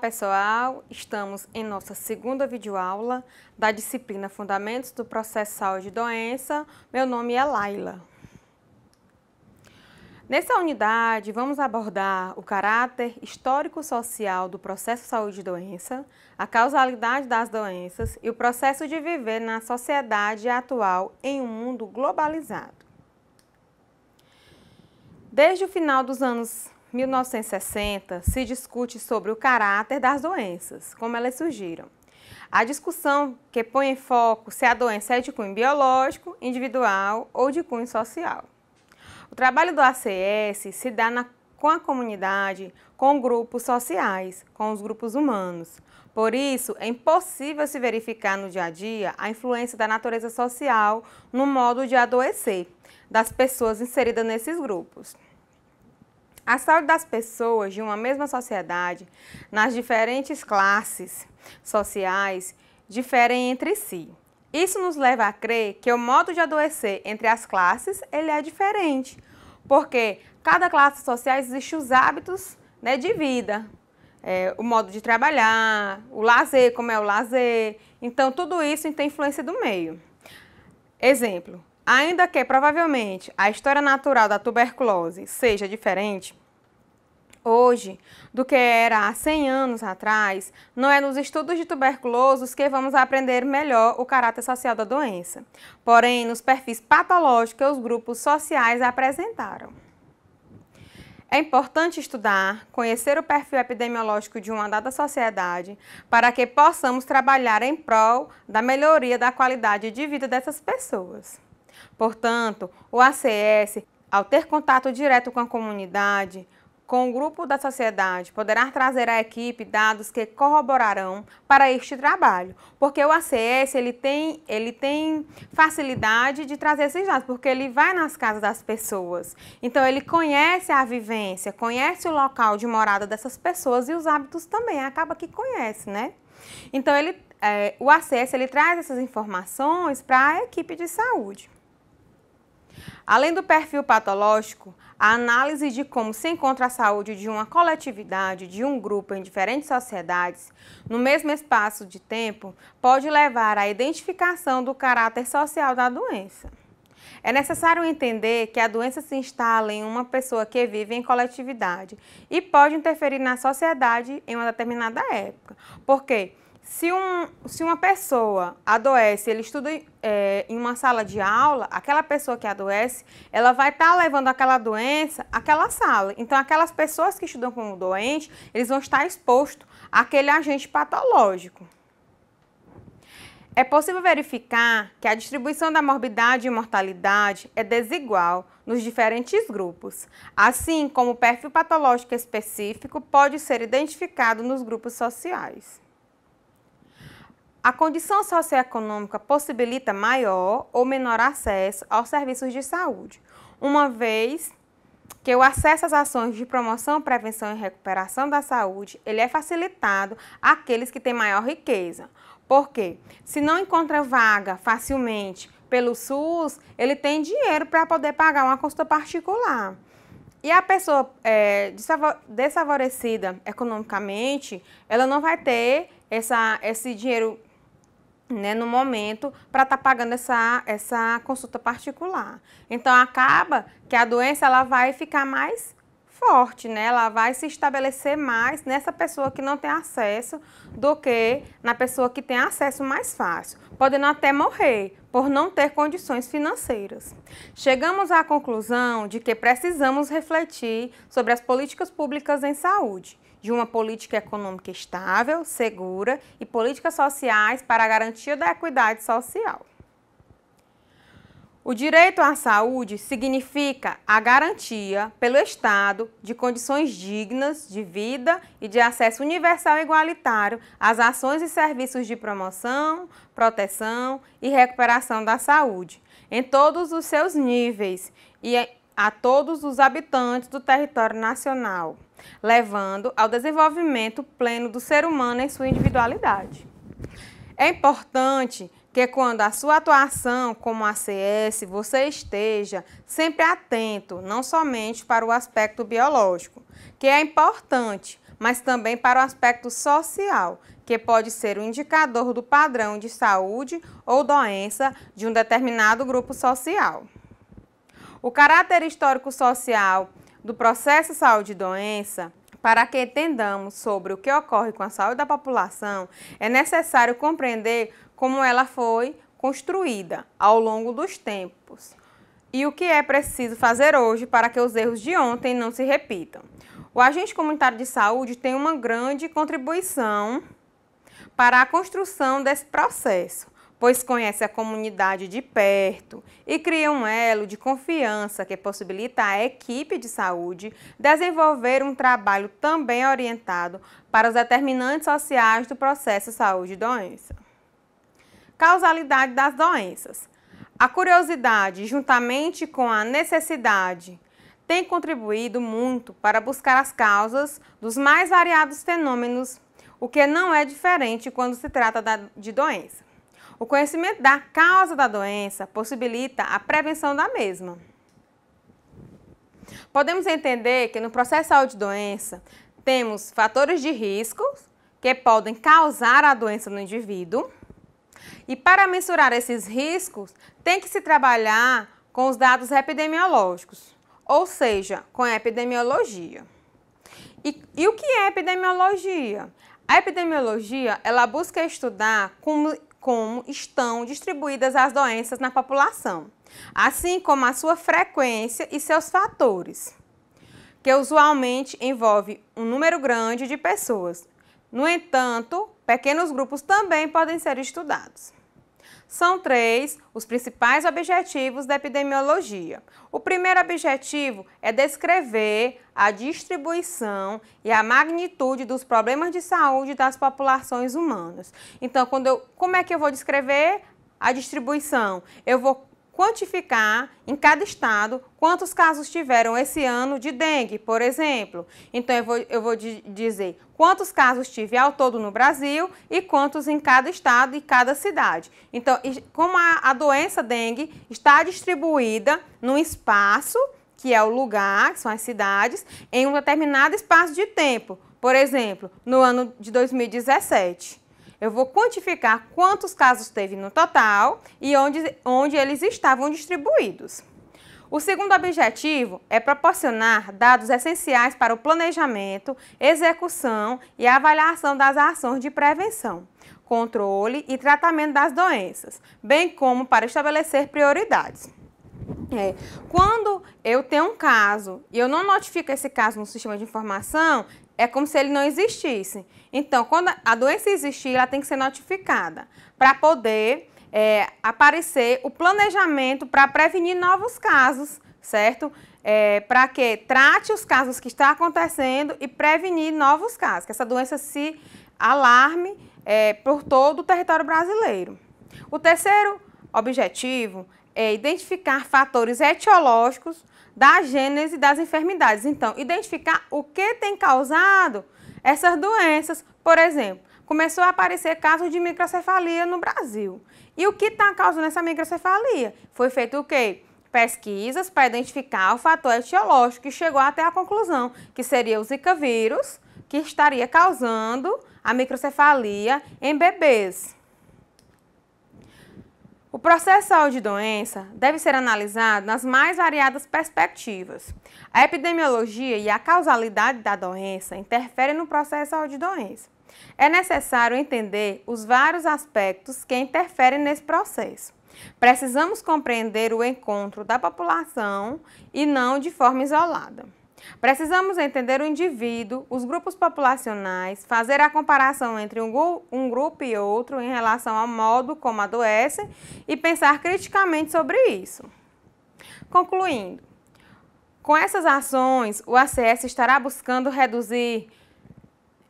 pessoal, estamos em nossa segunda videoaula da disciplina Fundamentos do Processal de Doença. Meu nome é Laila. Nessa unidade, vamos abordar o caráter histórico-social do processo saúde doença, a causalidade das doenças e o processo de viver na sociedade atual em um mundo globalizado. Desde o final dos anos 1960, se discute sobre o caráter das doenças, como elas surgiram. A discussão que põe em foco se a doença é de cunho biológico, individual ou de cunho social. O trabalho do ACS se dá na, com a comunidade, com grupos sociais, com os grupos humanos. Por isso, é impossível se verificar no dia a dia a influência da natureza social no modo de adoecer das pessoas inseridas nesses grupos. A saúde das pessoas de uma mesma sociedade, nas diferentes classes sociais, diferem entre si. Isso nos leva a crer que o modo de adoecer entre as classes ele é diferente, porque cada classe social existe os hábitos né, de vida, é, o modo de trabalhar, o lazer, como é o lazer. Então, tudo isso tem influência do meio. Exemplo, Ainda que provavelmente a história natural da tuberculose seja diferente, hoje do que era há 100 anos atrás, não é nos estudos de tuberculosos que vamos aprender melhor o caráter social da doença, porém nos perfis patológicos que os grupos sociais apresentaram. É importante estudar, conhecer o perfil epidemiológico de uma dada sociedade para que possamos trabalhar em prol da melhoria da qualidade de vida dessas pessoas. Portanto, o ACS, ao ter contato direto com a comunidade, com o grupo da sociedade, poderá trazer à equipe dados que corroborarão para este trabalho, porque o ACS ele tem, ele tem facilidade de trazer esses dados, porque ele vai nas casas das pessoas. Então ele conhece a vivência, conhece o local de morada dessas pessoas e os hábitos também, acaba que conhece, né? Então ele, é, o ACS ele traz essas informações para a equipe de saúde. Além do perfil patológico, a análise de como se encontra a saúde de uma coletividade, de um grupo em diferentes sociedades, no mesmo espaço de tempo, pode levar à identificação do caráter social da doença. É necessário entender que a doença se instala em uma pessoa que vive em coletividade e pode interferir na sociedade em uma determinada época, Por quê? Se, um, se uma pessoa adoece, ele estuda é, em uma sala de aula, aquela pessoa que adoece, ela vai estar tá levando aquela doença àquela sala. Então, aquelas pessoas que estudam como doente, eles vão estar expostos àquele agente patológico. É possível verificar que a distribuição da morbidade e mortalidade é desigual nos diferentes grupos, assim como o perfil patológico específico pode ser identificado nos grupos sociais. A condição socioeconômica possibilita maior ou menor acesso aos serviços de saúde, uma vez que o acesso às ações de promoção, prevenção e recuperação da saúde ele é facilitado àqueles que têm maior riqueza. Porque se não encontra vaga facilmente pelo SUS, ele tem dinheiro para poder pagar uma consulta particular. E a pessoa é, desfavorecida economicamente, ela não vai ter essa, esse dinheiro né, no momento para estar tá pagando essa, essa consulta particular. Então acaba que a doença ela vai ficar mais forte, né? Ela vai se estabelecer mais nessa pessoa que não tem acesso do que na pessoa que tem acesso mais fácil, podendo até morrer por não ter condições financeiras. Chegamos à conclusão de que precisamos refletir sobre as políticas públicas em saúde de uma política econômica estável, segura e políticas sociais para a garantia da equidade social. O direito à saúde significa a garantia pelo Estado de condições dignas de vida e de acesso universal e igualitário às ações e serviços de promoção, proteção e recuperação da saúde, em todos os seus níveis e a todos os habitantes do território nacional levando ao desenvolvimento pleno do ser humano em sua individualidade. É importante que quando a sua atuação como ACS, você esteja sempre atento, não somente para o aspecto biológico, que é importante, mas também para o aspecto social, que pode ser o um indicador do padrão de saúde ou doença de um determinado grupo social. O caráter histórico social do processo saúde e doença, para que entendamos sobre o que ocorre com a saúde da população, é necessário compreender como ela foi construída ao longo dos tempos e o que é preciso fazer hoje para que os erros de ontem não se repitam. O agente comunitário de saúde tem uma grande contribuição para a construção desse processo, pois conhece a comunidade de perto e cria um elo de confiança que possibilita à equipe de saúde desenvolver um trabalho também orientado para os determinantes sociais do processo saúde-doença. Causalidade das doenças. A curiosidade, juntamente com a necessidade, tem contribuído muito para buscar as causas dos mais variados fenômenos, o que não é diferente quando se trata de doença. O conhecimento da causa da doença possibilita a prevenção da mesma. Podemos entender que no processo de doença temos fatores de risco que podem causar a doença no indivíduo. E para mensurar esses riscos, tem que se trabalhar com os dados epidemiológicos, ou seja, com a epidemiologia. E, e o que é epidemiologia? A epidemiologia, ela busca estudar como como estão distribuídas as doenças na população, assim como a sua frequência e seus fatores, que usualmente envolve um número grande de pessoas. No entanto, pequenos grupos também podem ser estudados. São três os principais objetivos da epidemiologia. O primeiro objetivo é descrever a distribuição e a magnitude dos problemas de saúde das populações humanas. Então, quando eu, como é que eu vou descrever a distribuição? Eu vou quantificar em cada estado quantos casos tiveram esse ano de dengue, por exemplo. Então eu vou, eu vou dizer quantos casos tive ao todo no Brasil e quantos em cada estado e cada cidade. Então, como a, a doença dengue está distribuída no espaço, que é o lugar, que são as cidades, em um determinado espaço de tempo. Por exemplo, no ano de 2017. Eu vou quantificar quantos casos teve no total e onde, onde eles estavam distribuídos. O segundo objetivo é proporcionar dados essenciais para o planejamento, execução e avaliação das ações de prevenção, controle e tratamento das doenças, bem como para estabelecer prioridades. É, quando eu tenho um caso e eu não notifico esse caso no sistema de informação, é como se ele não existisse. Então, quando a doença existir, ela tem que ser notificada para poder é, aparecer o planejamento para prevenir novos casos, certo? É, para que trate os casos que está acontecendo e prevenir novos casos, que essa doença se alarme é, por todo o território brasileiro. O terceiro objetivo é identificar fatores etiológicos da gênese das enfermidades. Então, identificar o que tem causado essas doenças. Por exemplo, começou a aparecer casos de microcefalia no Brasil. E o que está causando essa microcefalia? Foi feito o quê? Pesquisas para identificar o fator etiológico que chegou até a conclusão que seria o Zika vírus que estaria causando a microcefalia em bebês. O processo de doença deve ser analisado nas mais variadas perspectivas. A epidemiologia e a causalidade da doença interferem no processo de doença. É necessário entender os vários aspectos que interferem nesse processo. Precisamos compreender o encontro da população e não de forma isolada. Precisamos entender o indivíduo, os grupos populacionais, fazer a comparação entre um, um grupo e outro em relação ao modo como adoecem e pensar criticamente sobre isso. Concluindo, com essas ações, o ACS estará buscando reduzir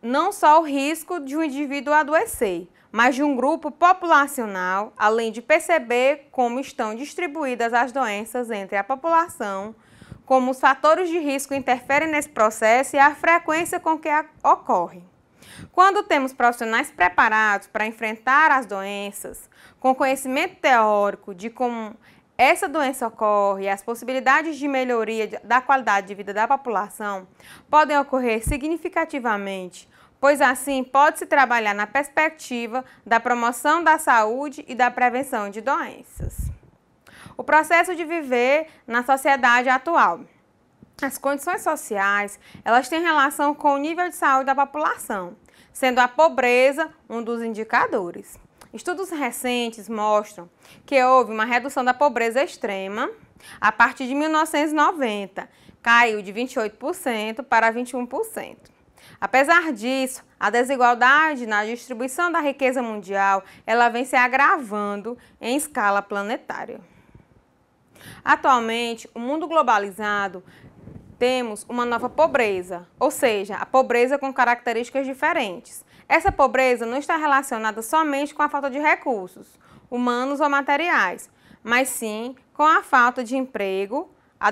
não só o risco de um indivíduo adoecer, mas de um grupo populacional, além de perceber como estão distribuídas as doenças entre a população, como os fatores de risco interferem nesse processo e a frequência com que ocorre. Quando temos profissionais preparados para enfrentar as doenças, com conhecimento teórico de como essa doença ocorre e as possibilidades de melhoria da qualidade de vida da população podem ocorrer significativamente, pois assim pode-se trabalhar na perspectiva da promoção da saúde e da prevenção de doenças o processo de viver na sociedade atual. As condições sociais, elas têm relação com o nível de saúde da população, sendo a pobreza um dos indicadores. Estudos recentes mostram que houve uma redução da pobreza extrema a partir de 1990, caiu de 28% para 21%. Apesar disso, a desigualdade na distribuição da riqueza mundial, ela vem se agravando em escala planetária. Atualmente, o mundo globalizado temos uma nova pobreza, ou seja, a pobreza com características diferentes. Essa pobreza não está relacionada somente com a falta de recursos, humanos ou materiais, mas sim com a falta de emprego, a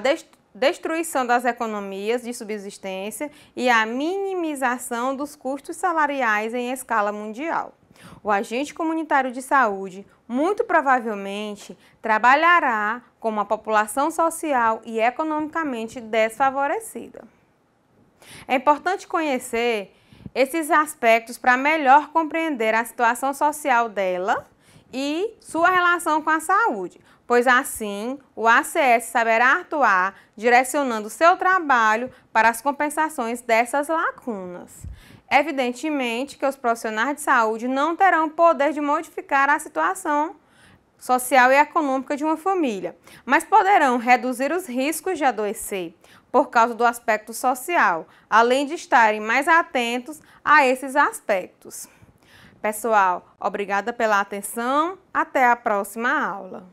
destruição das economias de subsistência e a minimização dos custos salariais em escala mundial o agente comunitário de saúde muito provavelmente trabalhará com uma população social e economicamente desfavorecida. É importante conhecer esses aspectos para melhor compreender a situação social dela e sua relação com a saúde, pois assim o ACS saberá atuar direcionando seu trabalho para as compensações dessas lacunas. Evidentemente que os profissionais de saúde não terão poder de modificar a situação social e econômica de uma família, mas poderão reduzir os riscos de adoecer por causa do aspecto social, além de estarem mais atentos a esses aspectos. Pessoal, obrigada pela atenção. Até a próxima aula.